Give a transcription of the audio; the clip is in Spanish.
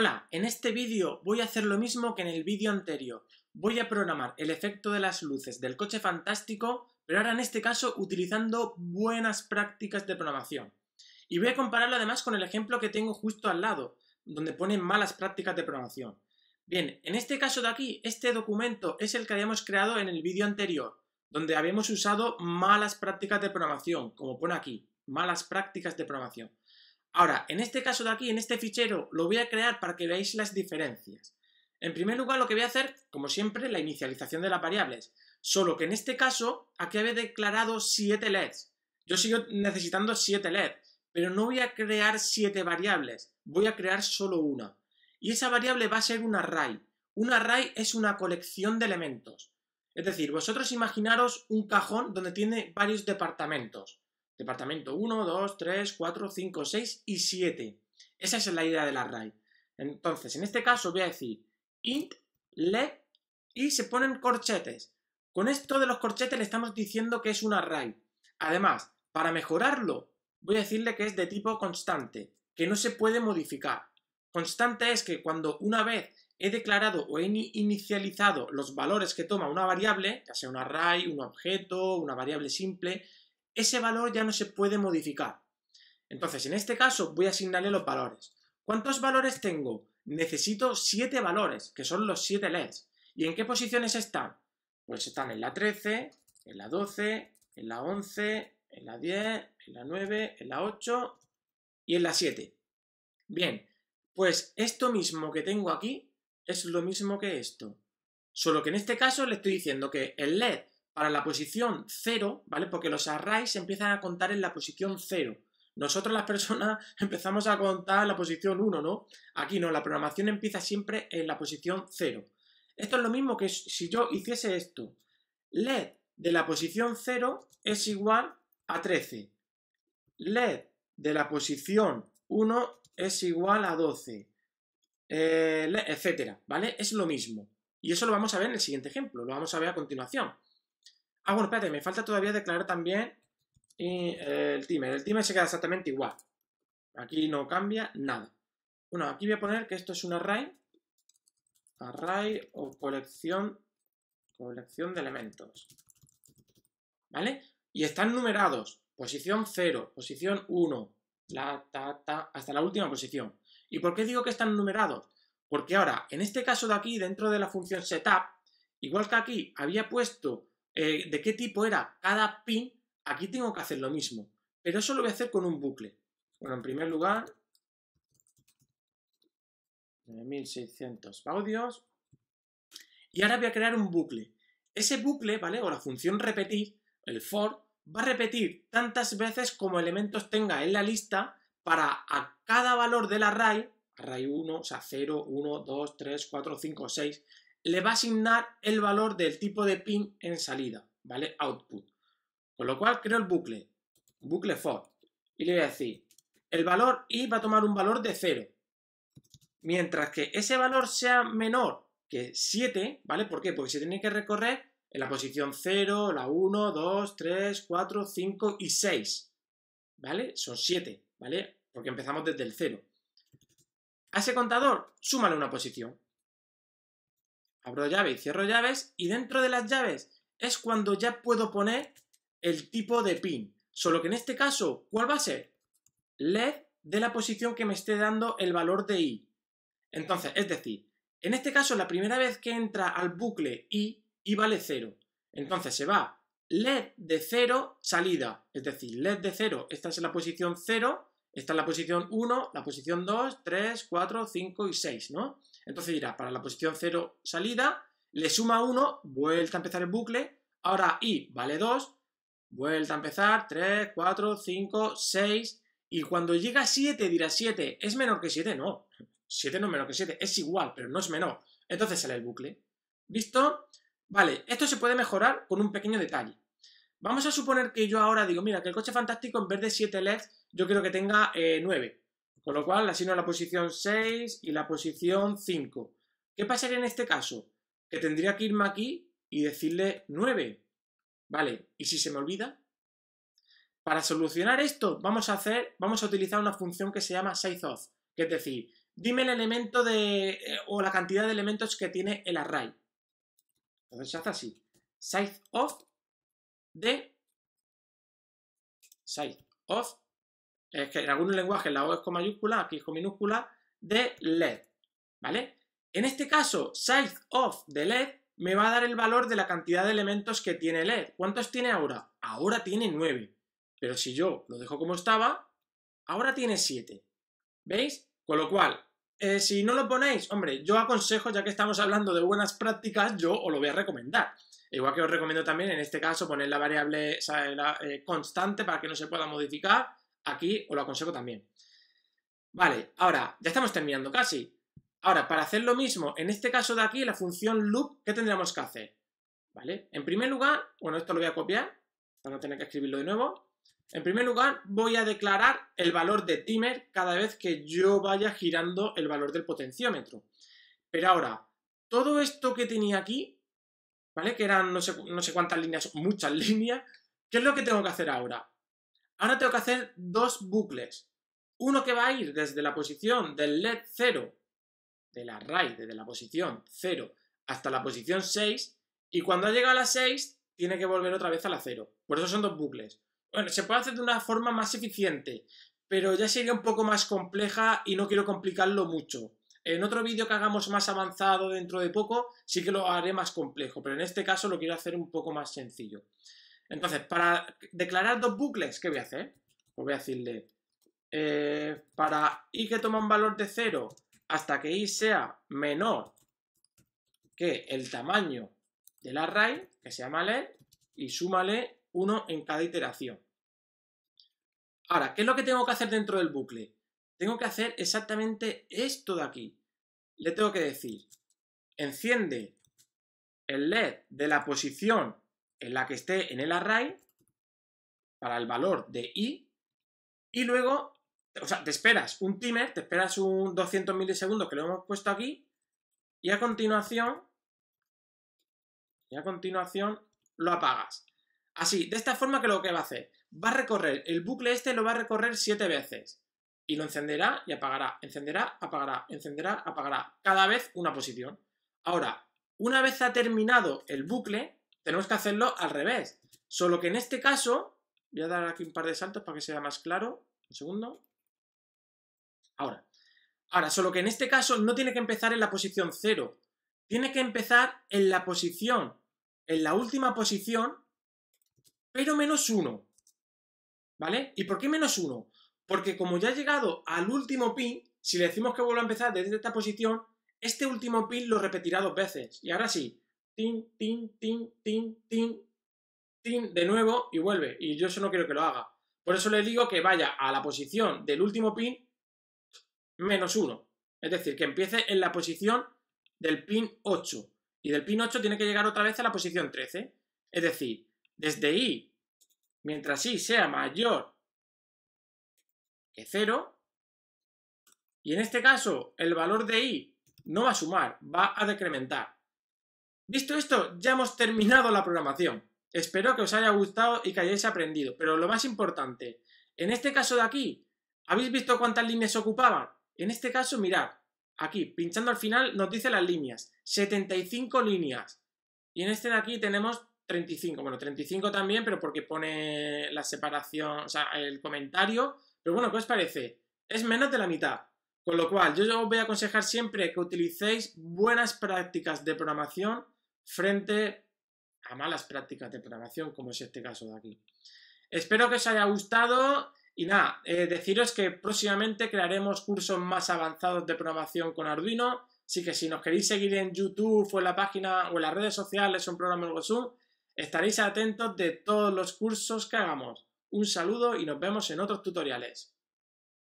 Hola, en este vídeo voy a hacer lo mismo que en el vídeo anterior. Voy a programar el efecto de las luces del coche fantástico, pero ahora en este caso utilizando buenas prácticas de programación. Y voy a compararlo además con el ejemplo que tengo justo al lado, donde pone malas prácticas de programación. Bien, en este caso de aquí, este documento es el que habíamos creado en el vídeo anterior, donde habíamos usado malas prácticas de programación, como pone aquí, malas prácticas de programación. Ahora, en este caso de aquí, en este fichero, lo voy a crear para que veáis las diferencias. En primer lugar, lo que voy a hacer, como siempre, la inicialización de las variables. Solo que en este caso, aquí había declarado 7 LEDs. Yo sigo necesitando 7 LEDs, pero no voy a crear 7 variables, voy a crear solo una. Y esa variable va a ser un array. Un array es una colección de elementos. Es decir, vosotros imaginaros un cajón donde tiene varios departamentos. Departamento 1, 2, 3, 4, 5, 6 y 7. Esa es la idea del array. Entonces, en este caso voy a decir int, let y se ponen corchetes. Con esto de los corchetes le estamos diciendo que es un array. Además, para mejorarlo, voy a decirle que es de tipo constante, que no se puede modificar. Constante es que cuando una vez he declarado o he inicializado los valores que toma una variable, ya sea un array, un objeto, una variable simple, ese valor ya no se puede modificar. Entonces, en este caso, voy a asignarle los valores. ¿Cuántos valores tengo? Necesito 7 valores, que son los 7 LEDs. ¿Y en qué posiciones están? Pues están en la 13, en la 12, en la 11, en la 10, en la 9, en la 8 y en la 7. Bien, pues esto mismo que tengo aquí es lo mismo que esto. Solo que en este caso le estoy diciendo que el LED para la posición 0, ¿vale? Porque los arrays empiezan a contar en la posición 0. Nosotros las personas empezamos a contar la posición 1, ¿no? Aquí no, la programación empieza siempre en la posición 0. Esto es lo mismo que si yo hiciese esto. LED de la posición 0 es igual a 13. LED de la posición 1 es igual a 12. Eh, etcétera, ¿vale? Es lo mismo. Y eso lo vamos a ver en el siguiente ejemplo, lo vamos a ver a continuación. Ah, bueno, espérate, me falta todavía declarar también eh, el timer. El timer se queda exactamente igual. Aquí no cambia nada. Bueno, aquí voy a poner que esto es un array. Array o colección, colección de elementos. ¿Vale? Y están numerados. Posición 0, posición 1, la, ta, hasta la última posición. ¿Y por qué digo que están numerados? Porque ahora, en este caso de aquí, dentro de la función setup, igual que aquí había puesto eh, de qué tipo era cada pin, aquí tengo que hacer lo mismo. Pero eso lo voy a hacer con un bucle. Bueno, en primer lugar, 9600 baudios. Y ahora voy a crear un bucle. Ese bucle, ¿vale? O la función repetir, el for, va a repetir tantas veces como elementos tenga en la lista para a cada valor del array, array 1, o sea, 0, 1, 2, 3, 4, 5, 6, le va a asignar el valor del tipo de pin en salida, ¿vale? Output. Con lo cual creo el bucle, bucle for, y le voy a decir, el valor i va a tomar un valor de 0, mientras que ese valor sea menor que 7, ¿vale? ¿Por qué? Porque se tiene que recorrer en la posición 0, la 1, 2, 3, 4, 5 y 6, ¿vale? Son 7, ¿vale? Porque empezamos desde el 0. A ese contador, súmale una posición, abro llave y cierro llaves y dentro de las llaves es cuando ya puedo poner el tipo de pin. Solo que en este caso, ¿cuál va a ser? LED de la posición que me esté dando el valor de I. Entonces, es decir, en este caso la primera vez que entra al bucle I, I vale 0. Entonces se va LED de 0, salida. Es decir, LED de 0, esta es la posición 0, esta es la posición 1, la posición 2, 3, 4, 5 y 6, ¿no? Entonces dirá, para la posición 0, salida, le suma 1, vuelta a empezar el bucle, ahora i vale 2, vuelta a empezar, 3, 4, 5, 6, y cuando llega a 7 dirá 7, ¿es menor que 7? No, 7 no es menor que 7, es igual, pero no es menor. Entonces sale el bucle. ¿Listo? Vale, esto se puede mejorar con un pequeño detalle. Vamos a suponer que yo ahora digo, mira, que el coche fantástico en vez de 7 LEDs, yo quiero que tenga 9. Eh, con lo cual le asigno la posición 6 y la posición 5. ¿Qué pasaría en este caso? Que tendría que irme aquí y decirle 9. Vale, ¿y si se me olvida? Para solucionar esto vamos a, hacer, vamos a utilizar una función que se llama sizeOf, que es decir, dime el elemento de, eh, o la cantidad de elementos que tiene el array. Entonces se hace así, sizeOf de sizeOf es que en algunos lenguajes la O es con mayúscula, aquí es con minúscula, de LED, ¿vale? En este caso, size of de LED me va a dar el valor de la cantidad de elementos que tiene LED. ¿Cuántos tiene ahora? Ahora tiene 9. Pero si yo lo dejo como estaba, ahora tiene 7. ¿Veis? Con lo cual, eh, si no lo ponéis, hombre, yo aconsejo, ya que estamos hablando de buenas prácticas, yo os lo voy a recomendar. Igual que os recomiendo también, en este caso, poner la variable eh, constante para que no se pueda modificar aquí os lo aconsejo también. Vale, ahora, ya estamos terminando casi. Ahora, para hacer lo mismo, en este caso de aquí, la función loop, ¿qué tendríamos que hacer? ¿Vale? En primer lugar, bueno, esto lo voy a copiar para no tener que escribirlo de nuevo. En primer lugar, voy a declarar el valor de timer cada vez que yo vaya girando el valor del potenciómetro. Pero ahora, todo esto que tenía aquí, ¿vale? Que eran no sé, no sé cuántas líneas, muchas líneas, ¿qué es lo que tengo que hacer ahora? Ahora tengo que hacer dos bucles. Uno que va a ir desde la posición del LED 0, la array, desde la posición 0 hasta la posición 6, y cuando ha llegado a la 6, tiene que volver otra vez a la 0. Por eso son dos bucles. Bueno, se puede hacer de una forma más eficiente, pero ya sería un poco más compleja y no quiero complicarlo mucho. En otro vídeo que hagamos más avanzado dentro de poco, sí que lo haré más complejo, pero en este caso lo quiero hacer un poco más sencillo. Entonces, para declarar dos bucles, ¿qué voy a hacer? Pues voy a decirle, eh, para i que toma un valor de 0 hasta que i sea menor que el tamaño del array, que se llama LED, y súmale 1 en cada iteración. Ahora, ¿qué es lo que tengo que hacer dentro del bucle? Tengo que hacer exactamente esto de aquí. Le tengo que decir, enciende el LED de la posición en la que esté en el array para el valor de i y luego, o sea, te esperas un timer, te esperas un 200 milisegundos que lo hemos puesto aquí y a continuación y a continuación lo apagas. Así, de esta forma que lo que va a hacer, va a recorrer, el bucle este lo va a recorrer 7 veces y lo encenderá y apagará, encenderá, apagará, encenderá, apagará, cada vez una posición. Ahora, una vez ha terminado el bucle, tenemos que hacerlo al revés. Solo que en este caso, voy a dar aquí un par de saltos para que sea más claro. Un segundo. Ahora. Ahora, solo que en este caso no tiene que empezar en la posición 0. Tiene que empezar en la posición, en la última posición, pero menos 1. ¿Vale? ¿Y por qué menos 1? Porque como ya ha llegado al último pin, si le decimos que vuelva a empezar desde esta posición, este último pin lo repetirá dos veces. Y ahora sí, tin, tin, tin, de nuevo y vuelve. Y yo eso no quiero que lo haga. Por eso le digo que vaya a la posición del último pin menos 1. Es decir, que empiece en la posición del pin 8. Y del pin 8 tiene que llegar otra vez a la posición 13. Es decir, desde i, mientras i sea mayor que 0, y en este caso el valor de i no va a sumar, va a decrementar. Visto esto, ya hemos terminado la programación. Espero que os haya gustado y que hayáis aprendido. Pero lo más importante, en este caso de aquí, ¿habéis visto cuántas líneas ocupaban? En este caso, mirad, aquí, pinchando al final, nos dice las líneas. 75 líneas. Y en este de aquí tenemos 35. Bueno, 35 también, pero porque pone la separación, o sea, el comentario. Pero bueno, ¿qué os parece? Es menos de la mitad. Con lo cual, yo os voy a aconsejar siempre que utilicéis buenas prácticas de programación frente a malas prácticas de programación, como es este caso de aquí. Espero que os haya gustado y nada, eh, deciros que próximamente crearemos cursos más avanzados de programación con Arduino, así que si nos queréis seguir en YouTube o en la página o en las redes sociales o en Programa Zoom, estaréis atentos de todos los cursos que hagamos. Un saludo y nos vemos en otros tutoriales.